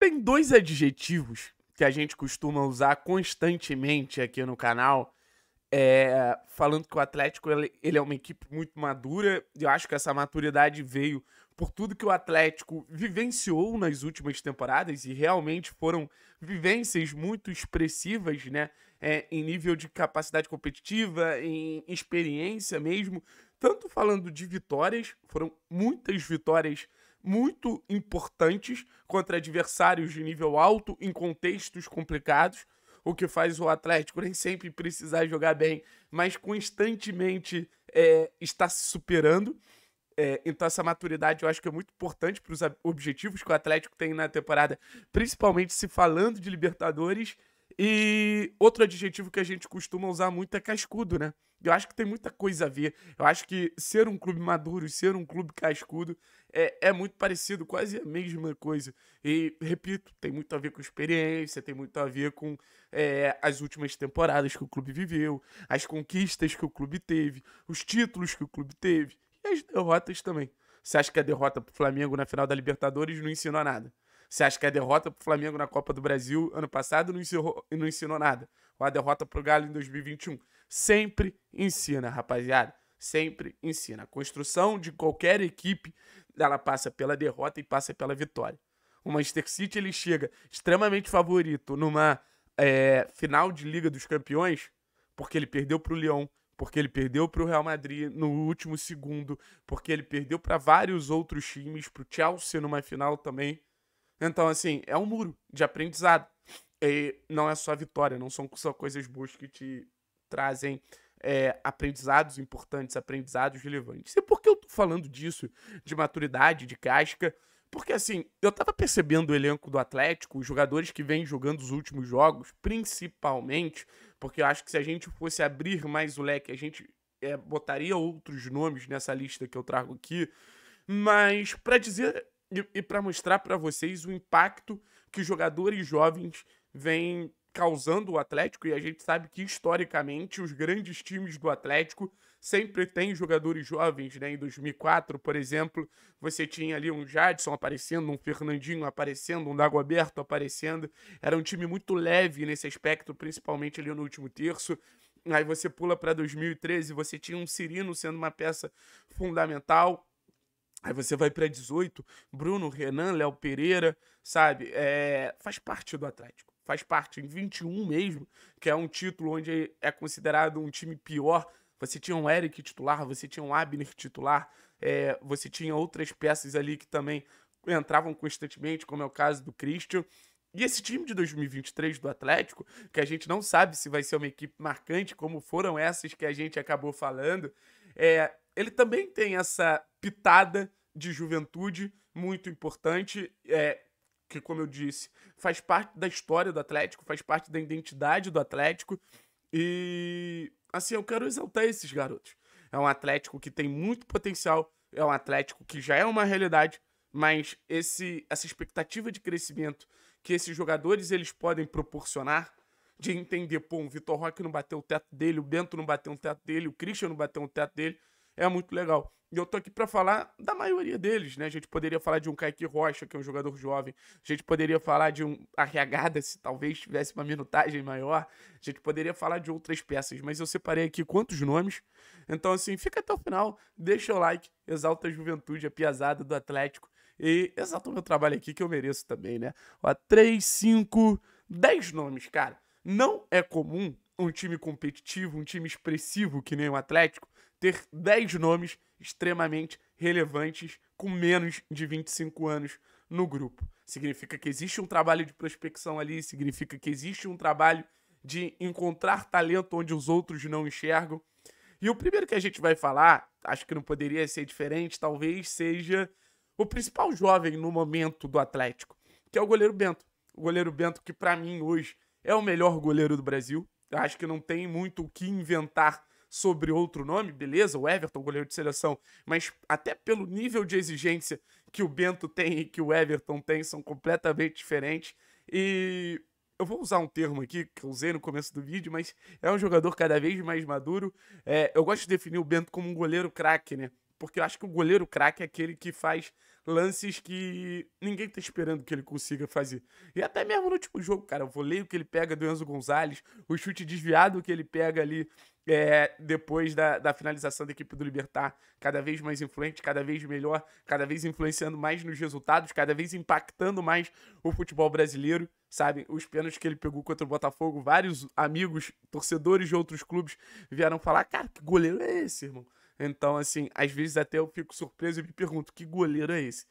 Tem dois adjetivos que a gente costuma usar constantemente aqui no canal, é, falando que o Atlético ele, ele é uma equipe muito madura. Eu acho que essa maturidade veio por tudo que o Atlético vivenciou nas últimas temporadas e realmente foram vivências muito expressivas, né? É, em nível de capacidade competitiva, em experiência mesmo. Tanto falando de vitórias, foram muitas vitórias muito importantes contra adversários de nível alto em contextos complicados, o que faz o Atlético nem sempre precisar jogar bem, mas constantemente é, está se superando. É, então, essa maturidade eu acho que é muito importante para os objetivos que o Atlético tem na temporada, principalmente se falando de Libertadores. E outro adjetivo que a gente costuma usar muito é cascudo, né? Eu acho que tem muita coisa a ver. Eu acho que ser um clube maduro e ser um clube cascudo é, é muito parecido, quase a mesma coisa. E, repito, tem muito a ver com experiência, tem muito a ver com é, as últimas temporadas que o clube viveu, as conquistas que o clube teve, os títulos que o clube teve e as derrotas também. Você acha que a derrota pro Flamengo na final da Libertadores não ensinou nada? Você acha que a derrota pro Flamengo na Copa do Brasil ano passado não ensinou, não ensinou nada? Ou a derrota pro Galo em 2021? Sempre ensina, rapaziada. Sempre ensina. A construção de qualquer equipe, ela passa pela derrota e passa pela vitória. O Manchester City, ele chega extremamente favorito numa é, final de Liga dos Campeões, porque ele perdeu pro Lyon, porque ele perdeu para o Real Madrid no último segundo, porque ele perdeu para vários outros times, para o Chelsea numa final também. Então, assim, é um muro de aprendizado. E não é só vitória, não são só coisas boas que te trazem é, aprendizados importantes, aprendizados relevantes. E por que eu tô falando disso, de maturidade, de casca? Porque, assim, eu tava percebendo o elenco do Atlético, os jogadores que vêm jogando os últimos jogos, principalmente, porque eu acho que se a gente fosse abrir mais o leque, a gente é, botaria outros nomes nessa lista que eu trago aqui. Mas, para dizer e, e para mostrar para vocês o impacto que jogadores jovens vêm causando o Atlético e a gente sabe que historicamente os grandes times do Atlético sempre têm jogadores jovens, né? Em 2004, por exemplo, você tinha ali um Jadson aparecendo, um Fernandinho aparecendo, um Dagoberto aparecendo. Era um time muito leve nesse aspecto, principalmente ali no último terço. Aí você pula para 2013, você tinha um Cirino sendo uma peça fundamental Aí você vai para 18, Bruno, Renan, Léo Pereira, sabe? É, faz parte do Atlético. Faz parte em 21 mesmo, que é um título onde é considerado um time pior. Você tinha um Eric titular, você tinha um Abner titular, é, você tinha outras peças ali que também entravam constantemente, como é o caso do Christian. E esse time de 2023 do Atlético, que a gente não sabe se vai ser uma equipe marcante, como foram essas que a gente acabou falando, é, ele também tem essa pitada de juventude muito importante, é, que, como eu disse, faz parte da história do Atlético, faz parte da identidade do Atlético. E, assim, eu quero exaltar esses garotos. É um Atlético que tem muito potencial, é um Atlético que já é uma realidade, mas esse, essa expectativa de crescimento que esses jogadores eles podem proporcionar de entender, pô, o Vitor Roque não bateu o teto dele, o Bento não bateu o teto dele, o Christian não bateu o teto dele, é muito legal. E eu tô aqui para falar da maioria deles, né? A gente poderia falar de um Kaique Rocha, que é um jogador jovem. A gente poderia falar de um Arriagada, se talvez tivesse uma minutagem maior. A gente poderia falar de outras peças, mas eu separei aqui quantos nomes. Então, assim, fica até o final, deixa o like, exalta a juventude, a piazada do Atlético. E exalta o meu trabalho aqui, que eu mereço também, né? Ó, 3, 5, 10 nomes, cara. Não é comum um time competitivo, um time expressivo, que nem o Atlético, ter 10 nomes extremamente relevantes com menos de 25 anos no grupo. Significa que existe um trabalho de prospecção ali, significa que existe um trabalho de encontrar talento onde os outros não enxergam. E o primeiro que a gente vai falar, acho que não poderia ser diferente, talvez seja o principal jovem no momento do Atlético, que é o goleiro Bento. O goleiro Bento que para mim hoje é o melhor goleiro do Brasil. Eu acho que não tem muito o que inventar sobre outro nome, beleza, o Everton, goleiro de seleção, mas até pelo nível de exigência que o Bento tem e que o Everton tem, são completamente diferentes. E eu vou usar um termo aqui que eu usei no começo do vídeo, mas é um jogador cada vez mais maduro. É, eu gosto de definir o Bento como um goleiro craque, né? Porque eu acho que o goleiro craque é aquele que faz lances que ninguém tá esperando que ele consiga fazer. E até mesmo no último jogo, cara, o voleio que ele pega do Enzo Gonzalez, o chute desviado que ele pega ali é, depois da, da finalização da equipe do Libertar, cada vez mais influente, cada vez melhor, cada vez influenciando mais nos resultados, cada vez impactando mais o futebol brasileiro, sabe? Os pênaltis que ele pegou contra o Botafogo, vários amigos, torcedores de outros clubes vieram falar: cara, que goleiro é esse, irmão? Então, assim, às vezes até eu fico surpreso e me pergunto: que goleiro é esse?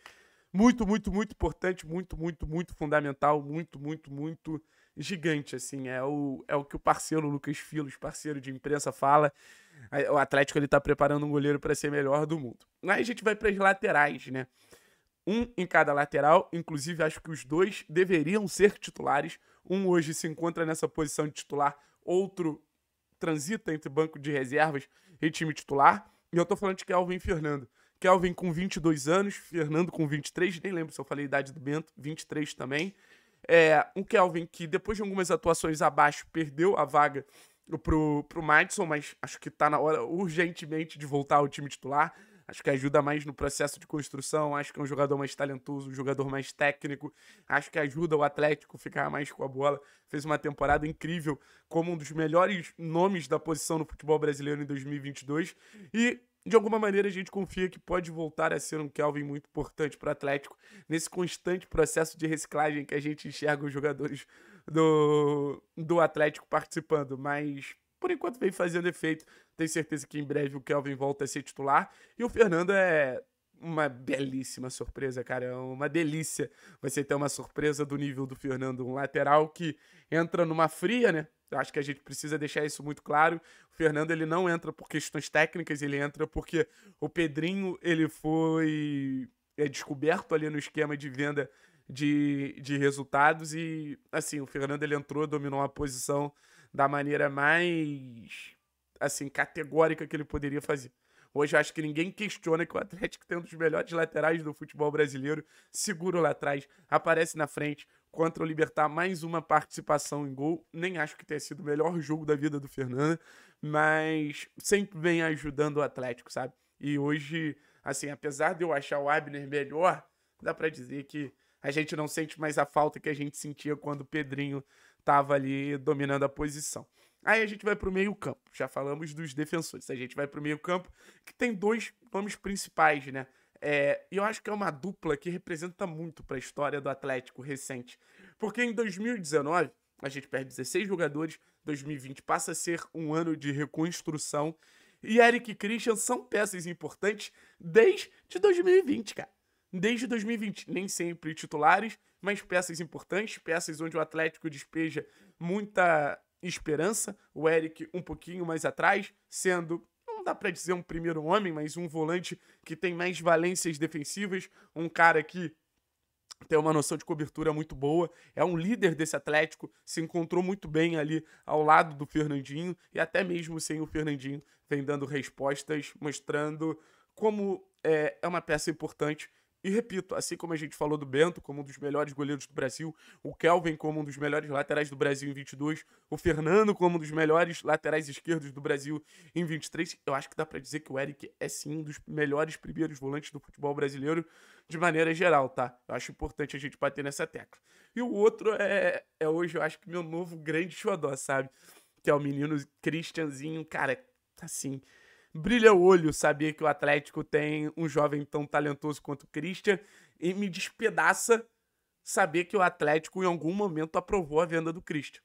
Muito, muito, muito importante, muito, muito, muito fundamental, muito, muito, muito gigante, assim. É o, é o que o parceiro Lucas Filos, parceiro de imprensa, fala. O Atlético ele tá preparando um goleiro para ser melhor do mundo. Aí a gente vai para as laterais, né? Um em cada lateral, inclusive acho que os dois deveriam ser titulares. Um hoje se encontra nessa posição de titular, outro transita entre banco de reservas e time titular. E eu tô falando de Kelvin e Fernando. Kelvin com 22 anos, Fernando com 23, nem lembro se eu falei a idade do Bento, 23 também. É, um Kelvin que depois de algumas atuações abaixo perdeu a vaga pro, pro Madison, mas acho que tá na hora urgentemente de voltar ao time titular. Acho que ajuda mais no processo de construção, acho que é um jogador mais talentoso, um jogador mais técnico, acho que ajuda o Atlético a ficar mais com a bola. Fez uma temporada incrível, como um dos melhores nomes da posição no futebol brasileiro em 2022 e de alguma maneira a gente confia que pode voltar a ser um Kelvin muito importante para o Atlético nesse constante processo de reciclagem que a gente enxerga os jogadores do, do Atlético participando, mas por enquanto vem fazendo efeito. Tenho certeza que em breve o Kelvin volta a ser titular. E o Fernando é uma belíssima surpresa, cara. É uma delícia você ter uma surpresa do nível do Fernando. Um lateral que entra numa fria, né? Eu acho que a gente precisa deixar isso muito claro. O Fernando ele não entra por questões técnicas, ele entra porque o Pedrinho ele foi é, descoberto ali no esquema de venda de, de resultados e assim, o Fernando ele entrou, dominou uma posição da maneira mais assim categórica que ele poderia fazer. Hoje acho que ninguém questiona que o Atlético tem um dos melhores laterais do futebol brasileiro, seguro lá atrás, aparece na frente, contra o Libertar mais uma participação em gol. Nem acho que tenha sido o melhor jogo da vida do Fernando, mas sempre vem ajudando o Atlético, sabe? E hoje, assim, apesar de eu achar o Abner melhor, dá para dizer que a gente não sente mais a falta que a gente sentia quando o Pedrinho estava ali dominando a posição. Aí a gente vai para o meio-campo. Já falamos dos defensores. A gente vai para o meio-campo, que tem dois nomes principais, né? É, eu acho que é uma dupla que representa muito para a história do Atlético recente. Porque em 2019, a gente perde 16 jogadores, 2020 passa a ser um ano de reconstrução. E Eric e Christian são peças importantes desde 2020, cara. Desde 2020. Nem sempre titulares, mas peças importantes, peças onde o Atlético despeja muita esperança. O Eric um pouquinho mais atrás, sendo não dá para dizer um primeiro homem, mas um volante que tem mais valências defensivas, um cara que tem uma noção de cobertura muito boa, é um líder desse Atlético, se encontrou muito bem ali ao lado do Fernandinho e até mesmo sem o Fernandinho, vem dando respostas, mostrando como é, é uma peça importante e repito, assim como a gente falou do Bento como um dos melhores goleiros do Brasil, o Kelvin como um dos melhores laterais do Brasil em 22, o Fernando como um dos melhores laterais esquerdos do Brasil em 23, eu acho que dá para dizer que o Eric é sim um dos melhores primeiros volantes do futebol brasileiro de maneira geral, tá? Eu acho importante a gente bater nessa tecla. E o outro é, é hoje, eu acho que meu novo grande xodó, sabe? Que é o menino Christianzinho, cara, assim, brilha o olho saber que o Atlético tem um jovem tão talentoso quanto o Christian e me despedaça saber que o Atlético em algum momento aprovou a venda do Christian.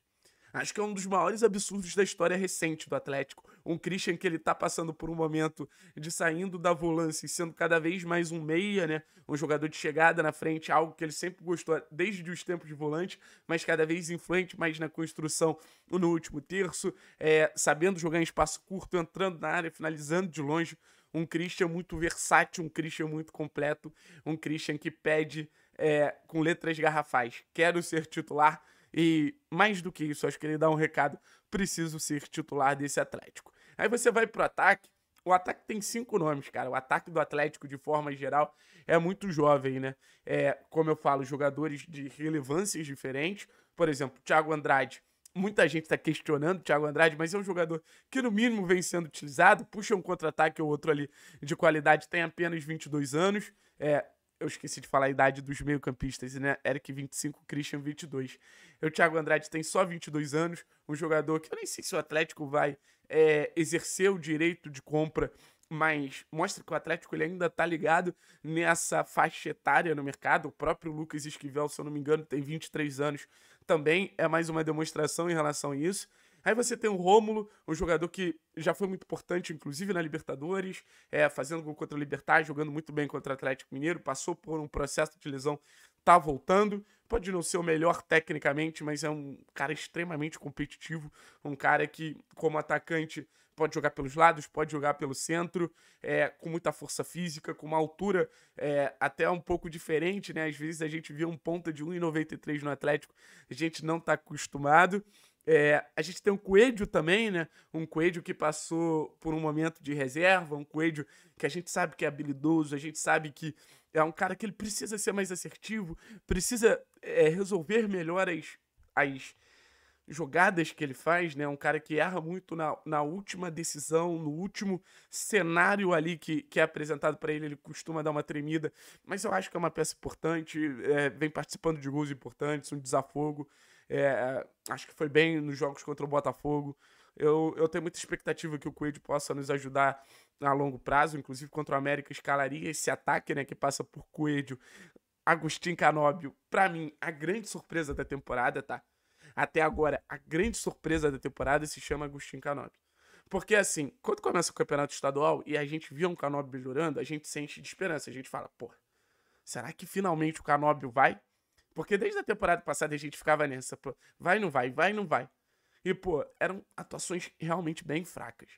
Acho que é um dos maiores absurdos da história recente do Atlético um Christian que ele tá passando por um momento de saindo da volância e sendo cada vez mais um meia, né? Um jogador de chegada na frente, algo que ele sempre gostou desde os tempos de volante, mas cada vez influente mais na construção no último terço, é, sabendo jogar em espaço curto, entrando na área, finalizando de longe. Um Christian muito versátil, um Christian muito completo, um Christian que pede é, com letras garrafais: quero ser titular e mais do que isso, acho que ele dá um recado: preciso ser titular desse Atlético. Aí você vai pro ataque. O ataque tem cinco nomes, cara. O ataque do Atlético, de forma geral, é muito jovem, né? É, como eu falo, jogadores de relevâncias diferentes. Por exemplo, Thiago Andrade. Muita gente está questionando o Thiago Andrade, mas é um jogador que, no mínimo, vem sendo utilizado. Puxa um contra-ataque ou outro ali de qualidade. Tem apenas 22 anos. É, eu esqueci de falar a idade dos meio-campistas, né? Eric 25, Christian 22. O Thiago Andrade tem só 22 anos, um jogador que eu nem sei se o Atlético vai é, exercer o direito de compra, mas mostra que o Atlético ele ainda tá ligado nessa faixa etária no mercado. O próprio Lucas Esquivel, se eu não me engano, tem 23 anos, também é mais uma demonstração em relação a isso. Aí você tem o Rômulo, um jogador que já foi muito importante, inclusive na Libertadores, é, fazendo gol contra o Libertar, jogando muito bem contra o Atlético Mineiro, passou por um processo de lesão, tá voltando. Pode não ser o melhor tecnicamente, mas é um cara extremamente competitivo, um cara que, como atacante, pode jogar pelos lados, pode jogar pelo centro, é, com muita força física, com uma altura é, até um pouco diferente, né? Às vezes a gente vê um ponta de 1,93 no Atlético, a gente não tá acostumado. É, a gente tem um Coelho também, né? Um Coelho que passou por um momento de reserva, um Coelho que a gente sabe que é habilidoso, a gente sabe que é um cara que ele precisa ser mais assertivo, precisa é, resolver melhor as, as jogadas que ele faz, né? Um cara que erra muito na, na última decisão, no último cenário ali que, que é apresentado para ele, ele costuma dar uma tremida, mas eu acho que é uma peça importante, é, vem participando de gols importantes, um desafogo. É, é, acho que foi bem nos jogos contra o Botafogo. Eu, eu tenho muita expectativa que o Coelho possa nos ajudar a longo prazo, inclusive contra o América escalaria esse ataque, né, que passa por Coelho, Agostinho Canóbio. Para mim, a grande surpresa da temporada, tá? Até agora, a grande surpresa da temporada se chama Agostinho Canóbio. Porque assim, quando começa o campeonato estadual e a gente via um Canóbio melhorando, a gente sente de esperança, a gente fala, pô, será que finalmente o Canóbio vai? Porque desde a temporada passada a gente ficava nessa, pô, vai, não vai, vai, não vai. E, pô, eram atuações realmente bem fracas.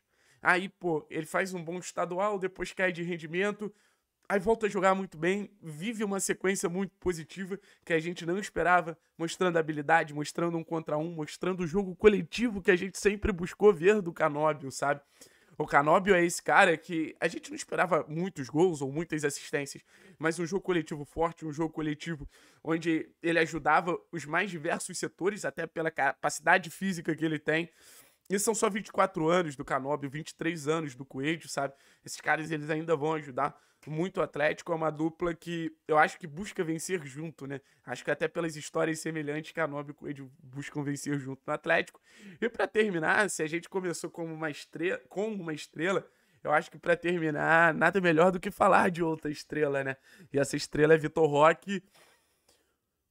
Aí, pô, ele faz um bom estadual, depois cai de rendimento, aí volta a jogar muito bem, vive uma sequência muito positiva que a gente não esperava, mostrando habilidade, mostrando um contra um, mostrando o jogo coletivo que a gente sempre buscou ver do Canóbio, sabe? O Canóbio é esse cara que a gente não esperava muitos gols ou muitas assistências, mas um jogo coletivo forte, um jogo coletivo onde ele ajudava os mais diversos setores, até pela capacidade física que ele tem. E são só 24 anos do Canobio, 23 anos do Coelho, sabe? Esses caras, eles ainda vão ajudar muito o Atlético. É uma dupla que eu acho que busca vencer junto, né? Acho que até pelas histórias semelhantes, Canobio e Coelho buscam vencer junto no Atlético. E para terminar, se a gente começou como uma estrela, com uma estrela, eu acho que para terminar, nada melhor do que falar de outra estrela, né? E essa estrela é Vitor Roque.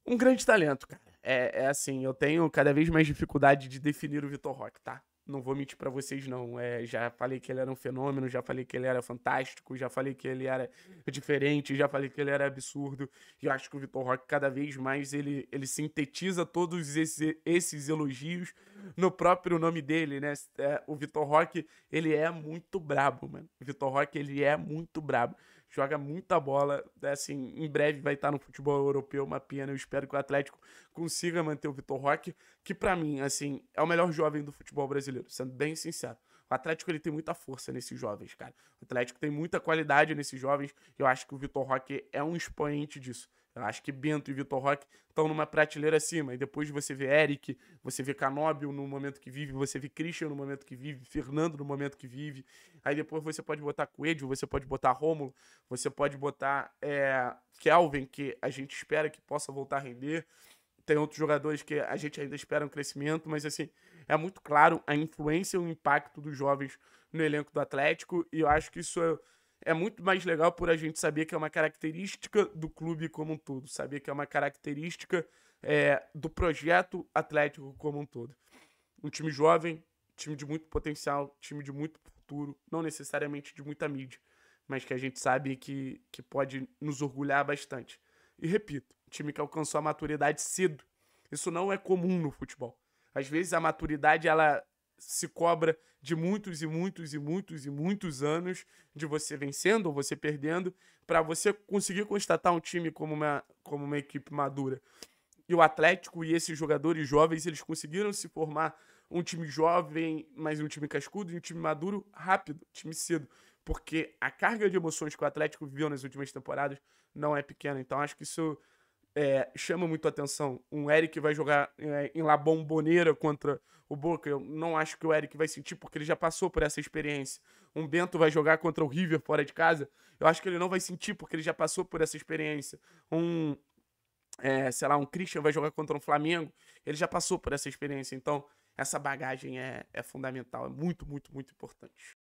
Um grande talento, cara é, é, assim, eu tenho cada vez mais dificuldade de definir o Vitor Roque, tá? Não vou mentir para vocês, não. É, já falei que ele era um fenômeno, já falei que ele era fantástico, já falei que ele era diferente, já falei que ele era absurdo. E eu acho que o Vitor Roque, cada vez mais, ele, ele sintetiza todos esses, esses elogios no próprio nome dele, né? É, o Vitor Roque, ele é muito brabo, mano. O Vitor Roque, ele é muito brabo joga muita bola. É assim, em breve vai estar no futebol europeu, uma pena. Eu espero que o Atlético consiga manter o Vitor Roque, que para mim, assim, é o melhor jovem do futebol brasileiro, sendo bem sincero. O Atlético ele tem muita força nesses jovens, cara. O Atlético tem muita qualidade nesses jovens. E eu acho que o Vitor Roque é um expoente disso. Eu acho que Bento e Vitor Roque estão numa prateleira acima. E depois você vê Eric, você vê Canóbio no momento que vive, você vê Christian no momento que vive, Fernando no momento que vive. Aí depois você pode botar Coelho, você pode botar Rômulo, você pode botar é, Kelvin, que a gente espera que possa voltar a render. Tem outros jogadores que a gente ainda espera um crescimento, mas assim, é muito claro a influência e o impacto dos jovens no elenco do Atlético. E eu acho que isso é é muito mais legal por a gente saber que é uma característica do clube como um todo, saber que é uma característica é, do projeto atlético como um todo. Um time jovem, time de muito potencial, time de muito futuro, não necessariamente de muita mídia, mas que a gente sabe que, que pode nos orgulhar bastante. E repito, time que alcançou a maturidade cedo. Isso não é comum no futebol. Às vezes a maturidade ela se cobra de muitos e muitos e muitos e muitos anos de você vencendo ou você perdendo para você conseguir constatar um time como uma, como uma equipe madura. E o Atlético e esses jogadores jovens, eles conseguiram se formar um time jovem, mas um time cascudo e um time maduro rápido, time cedo. Porque a carga de emoções que o Atlético viveu nas últimas temporadas não é pequena. Então acho que isso é, chama muito atenção. Um Eric vai jogar é, em La Bombonera contra o Boca. Eu não acho que o Eric vai sentir, porque ele já passou por essa experiência. Um Bento vai jogar contra o River fora de casa. Eu acho que ele não vai sentir, porque ele já passou por essa experiência. Um, é, sei lá, um Christian vai jogar contra um Flamengo. Ele já passou por essa experiência. Então, essa bagagem é, é fundamental, é muito, muito, muito importante.